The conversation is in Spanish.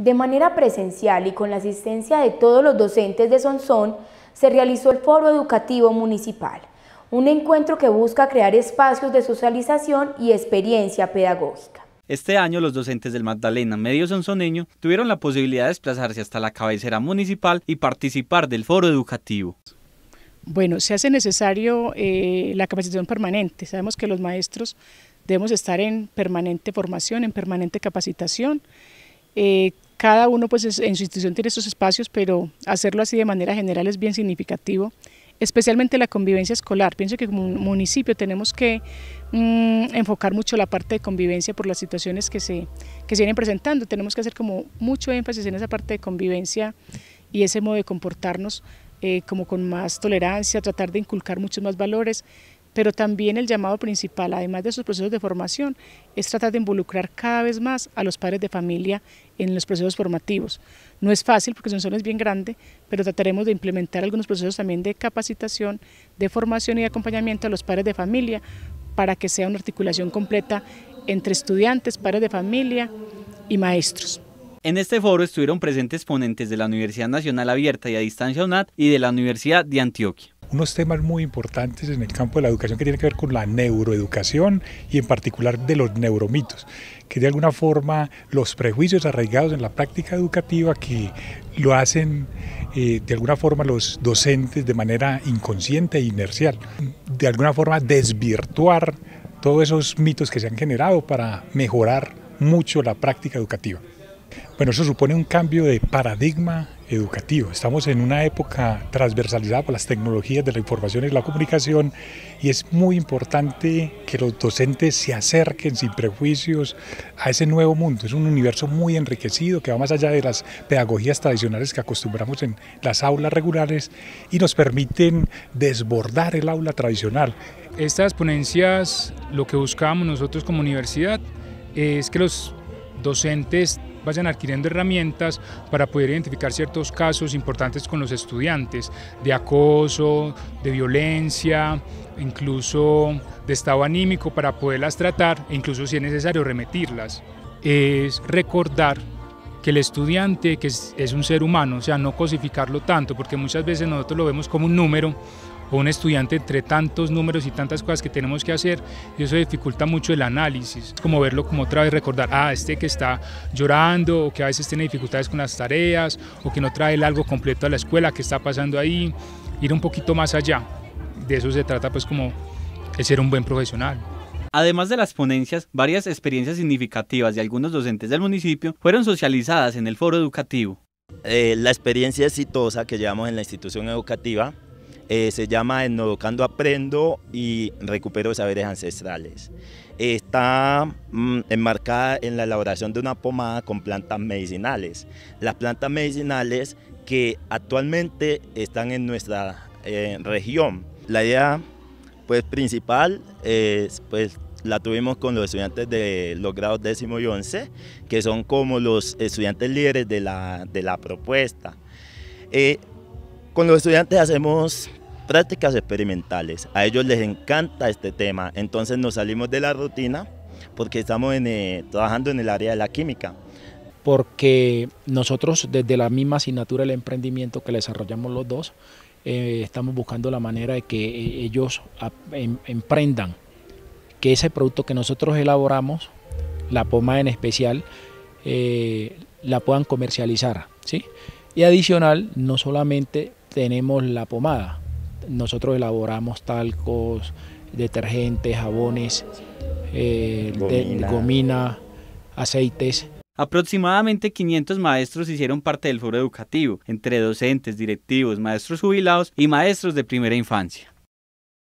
De manera presencial y con la asistencia de todos los docentes de Sonsón, se realizó el Foro Educativo Municipal, un encuentro que busca crear espacios de socialización y experiencia pedagógica. Este año los docentes del Magdalena Medio Sonsoneño tuvieron la posibilidad de desplazarse hasta la cabecera municipal y participar del foro educativo. Bueno, se hace necesario eh, la capacitación permanente. Sabemos que los maestros debemos estar en permanente formación, en permanente capacitación. Eh, cada uno pues en su institución tiene sus espacios, pero hacerlo así de manera general es bien significativo, especialmente la convivencia escolar. Pienso que como municipio tenemos que mm, enfocar mucho la parte de convivencia por las situaciones que se, que vienen presentando. Tenemos que hacer como mucho énfasis en esa parte de convivencia y ese modo de comportarnos eh, como con más tolerancia, tratar de inculcar muchos más valores. Pero también el llamado principal, además de sus procesos de formación, es tratar de involucrar cada vez más a los padres de familia en los procesos formativos. No es fácil porque son es bien grande, pero trataremos de implementar algunos procesos también de capacitación, de formación y de acompañamiento a los padres de familia para que sea una articulación completa entre estudiantes, padres de familia y maestros. En este foro estuvieron presentes ponentes de la Universidad Nacional Abierta y a Distancia UNAD y de la Universidad de Antioquia unos temas muy importantes en el campo de la educación que tienen que ver con la neuroeducación y en particular de los neuromitos, que de alguna forma los prejuicios arraigados en la práctica educativa que lo hacen eh, de alguna forma los docentes de manera inconsciente e inercial, de alguna forma desvirtuar todos esos mitos que se han generado para mejorar mucho la práctica educativa. Bueno, eso supone un cambio de paradigma educativo. Estamos en una época transversalizada por las tecnologías de la información y la comunicación y es muy importante que los docentes se acerquen sin prejuicios a ese nuevo mundo. Es un universo muy enriquecido que va más allá de las pedagogías tradicionales que acostumbramos en las aulas regulares y nos permiten desbordar el aula tradicional. Estas ponencias, lo que buscábamos nosotros como universidad es que los docentes vayan adquiriendo herramientas para poder identificar ciertos casos importantes con los estudiantes de acoso, de violencia, incluso de estado anímico para poderlas tratar e incluso si es necesario remitirlas. Es recordar que el estudiante que es, un ser humano, o sea, no cosificarlo tanto, porque muchas veces nosotros lo vemos como un número o un estudiante entre tantos números y tantas cosas que tenemos que hacer y eso dificulta mucho el análisis, como verlo como otra vez recordar, ah, este que está llorando o que a veces tiene dificultades con las tareas o que no trae el algo completo a la escuela, que está pasando ahí, ir un poquito más allá. De eso se trata pues como el ser un buen profesional. Además de las ponencias, varias experiencias significativas de algunos docentes del municipio fueron socializadas en el foro educativo. Eh, la experiencia exitosa que llevamos en la institución educativa eh, se llama En Aprendo y Recupero Saberes Ancestrales. Está mm, enmarcada en la elaboración de una pomada con plantas medicinales. Las plantas medicinales que actualmente están en nuestra eh, región. La idea pues, principal pues, la tuvimos con los estudiantes de los grados décimo y once, que son como los estudiantes líderes de la, propuesta. Eh, con los estudiantes hacemos prácticas experimentales. A ellos les encanta este tema, entonces nos salimos de la rutina porque estamos en, eh, trabajando en el área de la química. Porque nosotros desde la misma asignatura del emprendimiento que desarrollamos los dos, eh, estamos buscando la manera de que eh, ellos em-, emprendan que ese producto que nosotros elaboramos, la pomada en especial, la puedan comercializar. ¿sí? Y adicional, no solamente tenemos la pomada, nosotros elaboramos talcos, detergentes, jabones, eh, De, gomina, aceites. Aproximadamente 500 maestros hicieron parte del foro educativo, entre docentes, directivos, maestros jubilados y maestros de primera infancia.